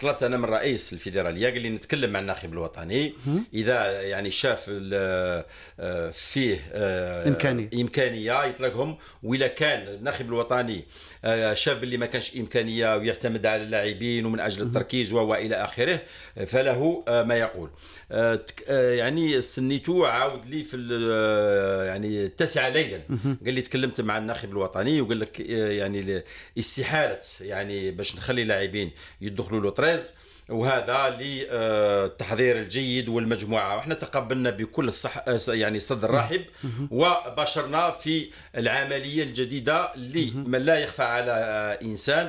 طلبت انا من رئيس الفيدراليه قال لي نتكلم مع الناخب الوطني اذا يعني شاف آه، فيه آه، امكانيه امكانيه يطلقهم واذا كان الناخب الوطني آه، شاف اللي ما كانش امكانيه ويعتمد على اللاعبين ومن اجل التركيز والى اخره فله ما يقول يعني سنيتو عاود لي في يعني التاسعه ليلا قال لي تكلمت مع الناخب الوطني وقال لك يعني استحاله يعني باش نخلي لاعبين يدخلوا لوطري الفريز وهذا للتحضير الجيد والمجموعه وحنا تقبلنا بكل الصح يعني صدر رحب وباشرنا في العمليه الجديده اللي لا يخفى على انسان